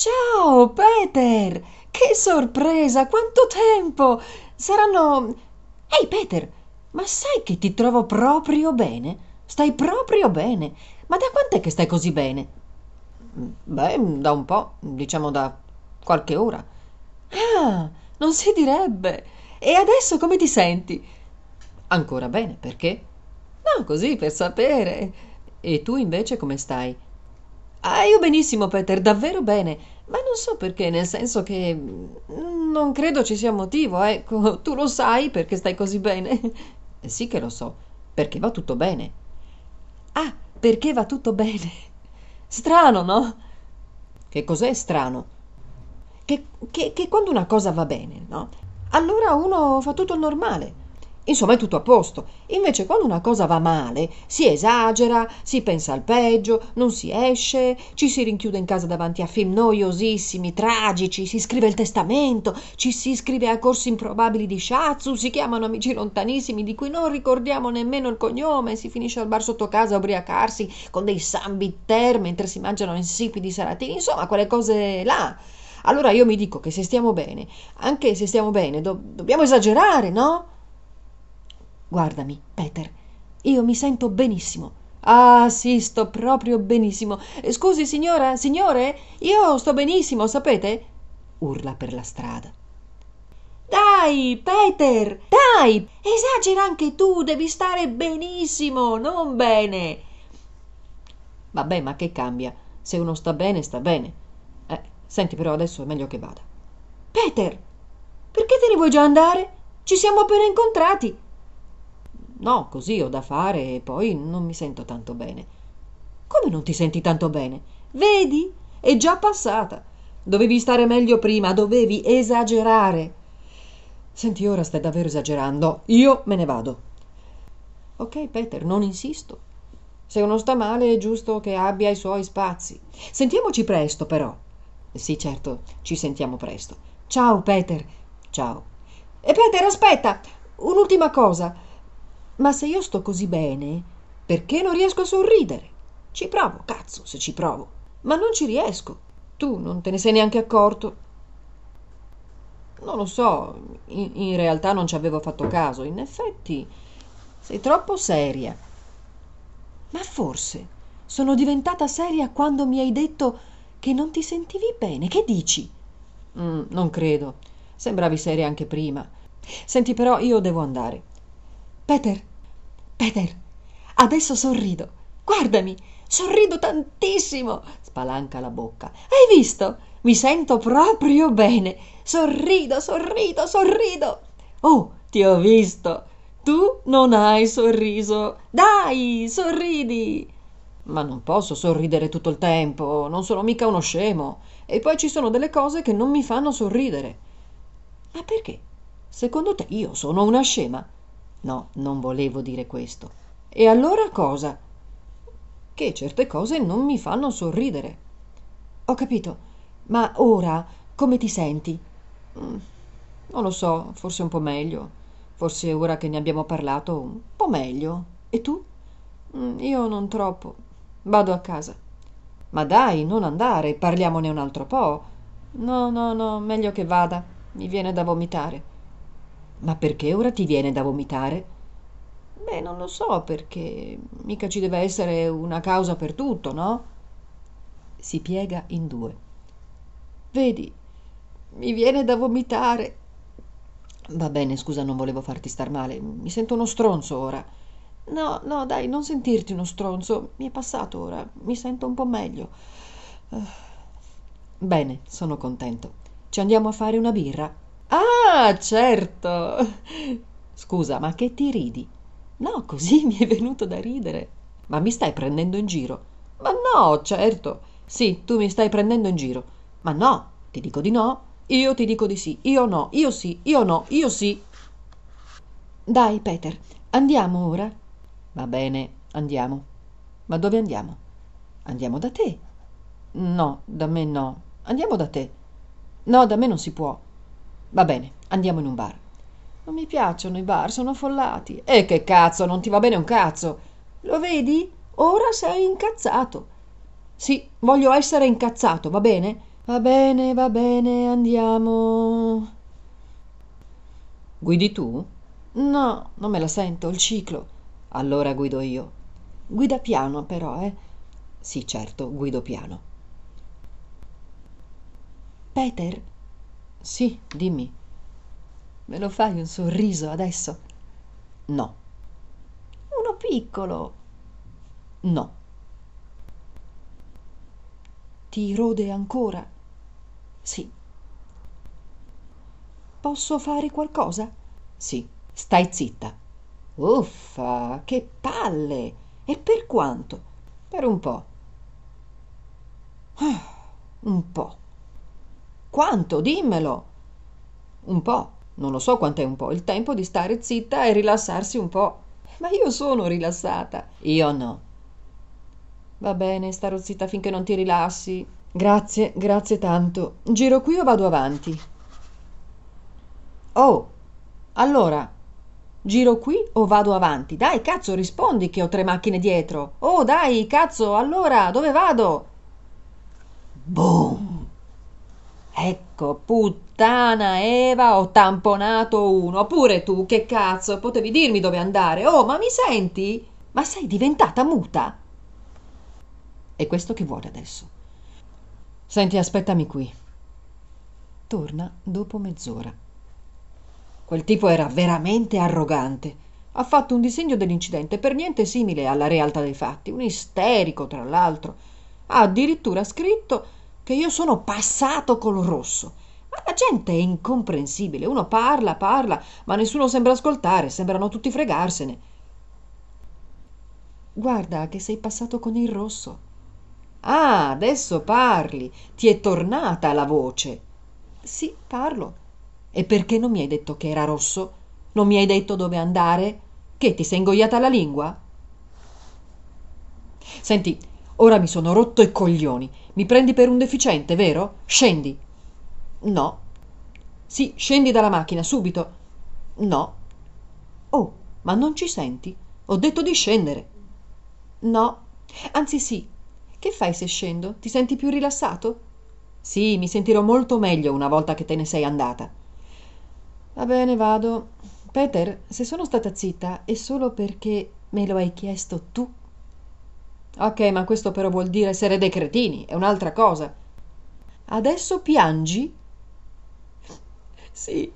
Ciao, Peter! Che sorpresa! Quanto tempo! Saranno... Ehi, Peter, ma sai che ti trovo proprio bene? Stai proprio bene. Ma da quant'è che stai così bene? Beh, da un po', diciamo da qualche ora. Ah, non si direbbe. E adesso come ti senti? Ancora bene, perché? No, così per sapere. E tu invece come stai? ah io benissimo Peter davvero bene ma non so perché nel senso che mm, non credo ci sia motivo ecco tu lo sai perché stai così bene eh, sì che lo so perché va tutto bene ah perché va tutto bene strano no che cos'è strano che, che, che quando una cosa va bene no allora uno fa tutto normale Insomma, è tutto a posto. Invece, quando una cosa va male, si esagera, si pensa al peggio, non si esce, ci si rinchiude in casa davanti a film noiosissimi, tragici, si scrive il testamento, ci si iscrive a corsi improbabili di sciazzu, si chiamano amici lontanissimi di cui non ricordiamo nemmeno il cognome, si finisce al bar sotto casa a ubriacarsi con dei sambiter mentre si mangiano insipidi salatini, insomma, quelle cose là. Allora io mi dico che se stiamo bene, anche se stiamo bene, do- dobbiamo esagerare, no? guardami peter io mi sento benissimo ah sì sto proprio benissimo eh, scusi signora signore io sto benissimo sapete urla per la strada dai peter dai esagera anche tu devi stare benissimo non bene vabbè ma che cambia se uno sta bene sta bene eh, senti però adesso è meglio che vada peter perché te ne vuoi già andare ci siamo appena incontrati no così ho da fare e poi non mi sento tanto bene come non ti senti tanto bene vedi è già passata dovevi stare meglio prima dovevi esagerare senti ora stai davvero esagerando io me ne vado ok peter non insisto se uno sta male è giusto che abbia i suoi spazi sentiamoci presto però sì certo ci sentiamo presto ciao peter ciao e peter aspetta un'ultima cosa ma se io sto così bene, perché non riesco a sorridere? Ci provo, cazzo, se ci provo, ma non ci riesco. Tu non te ne sei neanche accorto. Non lo so, in, in realtà non ci avevo fatto caso. In effetti, sei troppo seria. Ma forse sono diventata seria quando mi hai detto che non ti sentivi bene. Che dici? Mm, non credo. Sembravi seria anche prima. Senti, però, io devo andare. Peter, Peter, adesso sorrido. Guardami, sorrido tantissimo. Spalanca la bocca. Hai visto? Mi sento proprio bene. Sorrido, sorrido, sorrido. Oh, ti ho visto. Tu non hai sorriso. Dai, sorridi. Ma non posso sorridere tutto il tempo, non sono mica uno scemo. E poi ci sono delle cose che non mi fanno sorridere. Ma perché? Secondo te io sono una scema? no non volevo dire questo e allora cosa che certe cose non mi fanno sorridere ho capito ma ora come ti senti mm, non lo so forse un po meglio forse ora che ne abbiamo parlato un po meglio e tu mm, io non troppo vado a casa ma dai non andare parliamone un altro po no no no meglio che vada mi viene da vomitare ma perché ora ti viene da vomitare beh non lo so perché mica ci deve essere una causa per tutto no si piega in due vedi mi viene da vomitare va bene scusa non volevo farti star male mi sento uno stronzo ora no no dai non sentirti uno stronzo mi è passato ora mi sento un po' meglio uh. bene sono contento ci andiamo a fare una birra ah certo scusa ma che ti ridi no così mi è venuto da ridere ma mi stai prendendo in giro ma no certo sì tu mi stai prendendo in giro ma no ti dico di no io ti dico di sì io no io sì io no io sì dai peter andiamo ora va bene andiamo ma dove andiamo andiamo da te no da me no andiamo da te no da me non si può va bene Andiamo in un bar. Non mi piacciono i bar, sono affollati. E che cazzo, non ti va bene un cazzo. Lo vedi? Ora sei incazzato. Sì, voglio essere incazzato, va bene? Va bene, va bene, andiamo. Guidi tu? No, non me la sento, il ciclo. Allora guido io. Guida piano però, eh? Sì, certo, guido piano. Peter? Sì, dimmi me lo fai un sorriso adesso no uno piccolo no ti rode ancora sì posso fare qualcosa sì stai zitta uffa che palle e per quanto per un po ah, un po quanto dimmelo un po non lo so quanto è un po', il tempo di stare zitta e rilassarsi un po'. Ma io sono rilassata. Io no. Va bene, starò zitta finché non ti rilassi. Grazie, grazie tanto. Giro qui o vado avanti? Oh, allora, Giro qui o vado avanti? Dai, cazzo, rispondi che ho tre macchine dietro. Oh, dai, cazzo, allora, dove vado? Boom! Ecco, puttana puttana Eva ho tamponato uno pure tu che cazzo potevi dirmi dove andare oh ma mi senti ma sei diventata muta è questo che vuole adesso senti aspettami qui torna dopo mezz'ora quel tipo era veramente arrogante ha fatto un disegno dell'incidente per niente simile alla realtà dei fatti, un isterico tra l'altro. Ha addirittura scritto che io sono passato col rosso la gente è incomprensibile uno parla parla ma nessuno sembra ascoltare sembrano tutti fregarsene guarda che sei passato con il rosso ah adesso parli ti è tornata la voce sì parlo e perché non mi hai detto che era rosso non mi hai detto dove andare che ti sei ingoiata la lingua senti ora mi sono rotto i coglioni mi prendi per un deficiente vero scendi no sì scendi dalla macchina subito no oh ma non ci senti ho detto di scendere no anzi sì che fai se scendo ti senti più rilassato sì mi sentirò molto meglio una volta che te ne sei andata va bene vado peter se sono stata zitta è solo perché me lo hai chiesto tu ok ma questo però vuol dire essere dei cretini è un'altra cosa adesso piangi sì,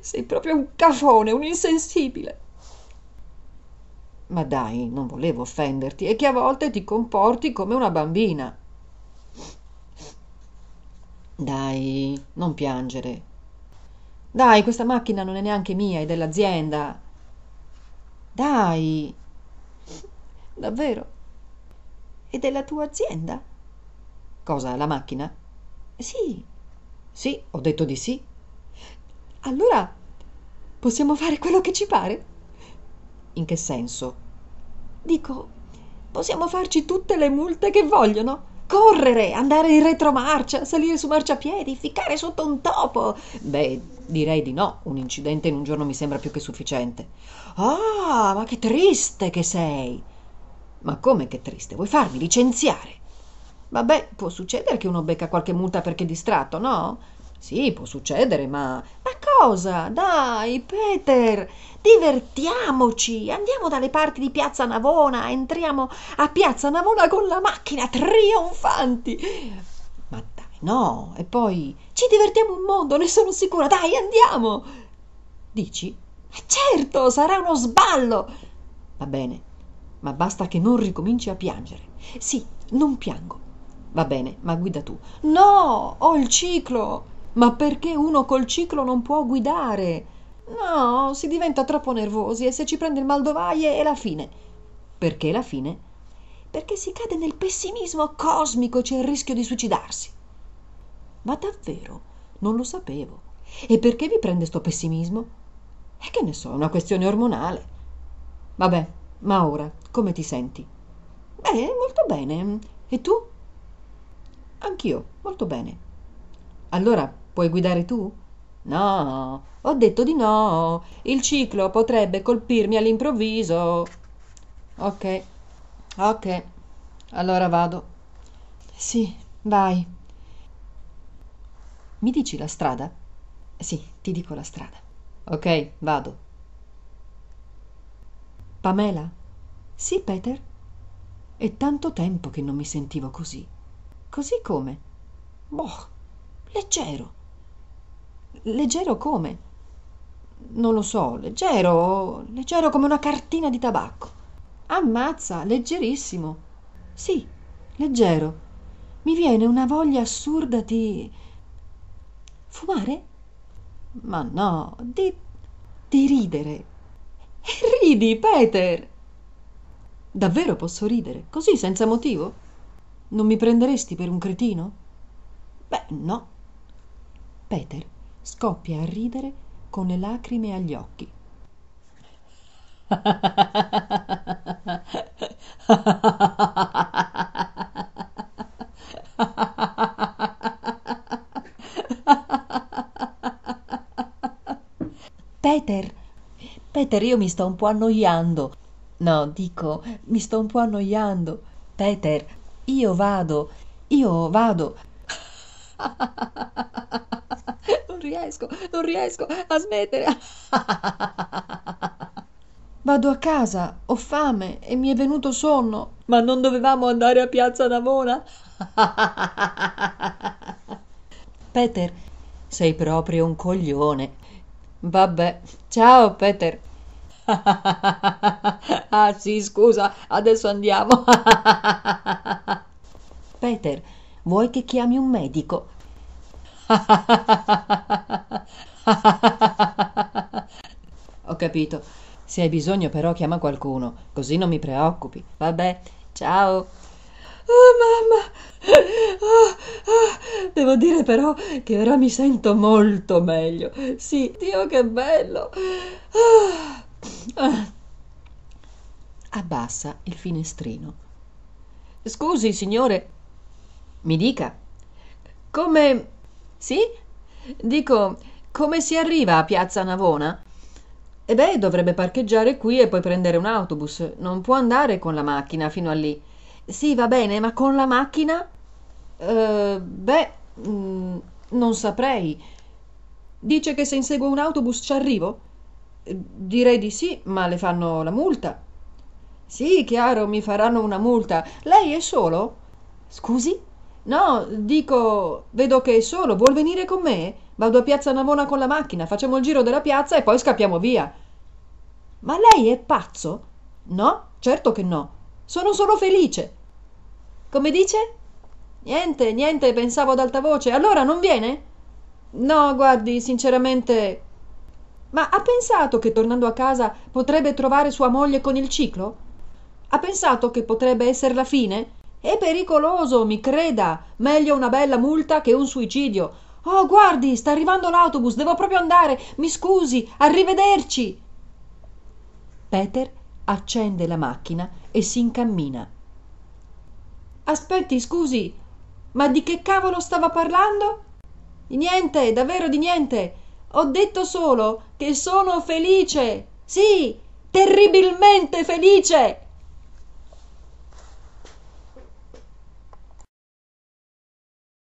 sei proprio un cafone, un insensibile. Ma dai, non volevo offenderti, e che a volte ti comporti come una bambina. Dai, non piangere. Dai, questa macchina non è neanche mia, è dell'azienda. Dai. Davvero? È della tua azienda? Cosa, la macchina? Sì. Sì, ho detto di sì allora possiamo fare quello che ci pare in che senso dico possiamo farci tutte le multe che vogliono correre andare in retromarcia salire su marciapiedi ficcare sotto un topo beh direi di no un incidente in un giorno mi sembra più che sufficiente ah ma che triste che sei ma come che triste vuoi farmi licenziare vabbè può succedere che uno becca qualche multa perché distratto no sì può succedere ma ma cosa dai peter divertiamoci andiamo dalle parti di piazza navona entriamo a piazza navona con la macchina trionfanti ma dai no e poi ci divertiamo un mondo ne sono sicura dai andiamo dici certo sarà uno sballo va bene ma basta che non ricominci a piangere sì non piango va bene ma guida tu no ho il ciclo ma perché uno col ciclo non può guidare? No, si diventa troppo nervosi e se ci prende il maldovaie è la fine. Perché la fine? Perché si cade nel pessimismo cosmico e c'è il rischio di suicidarsi. Ma davvero, non lo sapevo. E perché vi prende sto pessimismo? E che ne so, è una questione ormonale. Vabbè, ma ora, come ti senti? Beh, molto bene. E tu? Anch'io, molto bene. Allora, puoi guidare tu no ho detto di no il ciclo potrebbe colpirmi all'improvviso ok ok allora vado sì vai mi dici la strada sì ti dico la strada ok vado Pamela sì Peter è tanto tempo che non mi sentivo così così come boh leggero leggero come non lo so leggero leggero come una cartina di tabacco ammazza leggerissimo sì leggero i viene una voglia assurda di fumare ma no di di ridere ridi peter davvero posso ridere così senza motivo non mi prenderesti per un cretino beh no peter scoppia a ridere con le lacrime agli occhi Peter, Peter, io mi sto un po' annoiando. No, dico, mi sto un po' annoiando. Peter, io vado, io vado. riesco, non riesco a smettere. Vado a casa, ho fame e mi è venuto sonno. Ma non dovevamo andare a Piazza Navona? Peter, sei proprio un coglione. Vabbè, ciao Peter. ah sì, scusa, adesso andiamo. Peter, vuoi che chiami un medico? ho capito se hai bisogno però chiama qualcuno così non mi preoccupi vabbè ciao oh mamma oh, oh. devo dire però che ora mi sento molto meglio sì dio che bello oh. abbassa il finestrino scusi signore mi dica come sì? Dico, come si arriva a Piazza Navona? E beh, dovrebbe parcheggiare qui e poi prendere un autobus. Non può andare con la macchina fino a lì. Sì, va bene, ma con la macchina? Uh, beh, mh, mm, non saprei. Dice che se inseguo un autobus ci arrivo? Eh, direi di sì, ma le fanno la multa. Sì, chiaro, mi faranno una multa. Lei è solo? Scusi? No, dico, vedo che è solo, vuol venire con me? Vado a Piazza Navona con la macchina, facciamo il giro della piazza e poi scappiamo via. Ma lei è pazzo? No, certo che no. Sono solo felice. Come dice? Niente, niente, pensavo ad alta voce. Allora non viene? No, guardi, sinceramente. Ma ha pensato che tornando a casa potrebbe trovare sua moglie con il ciclo? Ha pensato che potrebbe essere la fine? È pericoloso, mi creda. Meglio una bella multa che un suicidio. Oh, guardi, sta arrivando l'autobus, devo proprio andare. Mi scusi, arrivederci. Peter accende la macchina e si incammina. Aspetti, scusi, ma di che cavolo stava parlando? Di niente, davvero di niente. Ho detto solo che sono felice. Sì, terribilmente felice.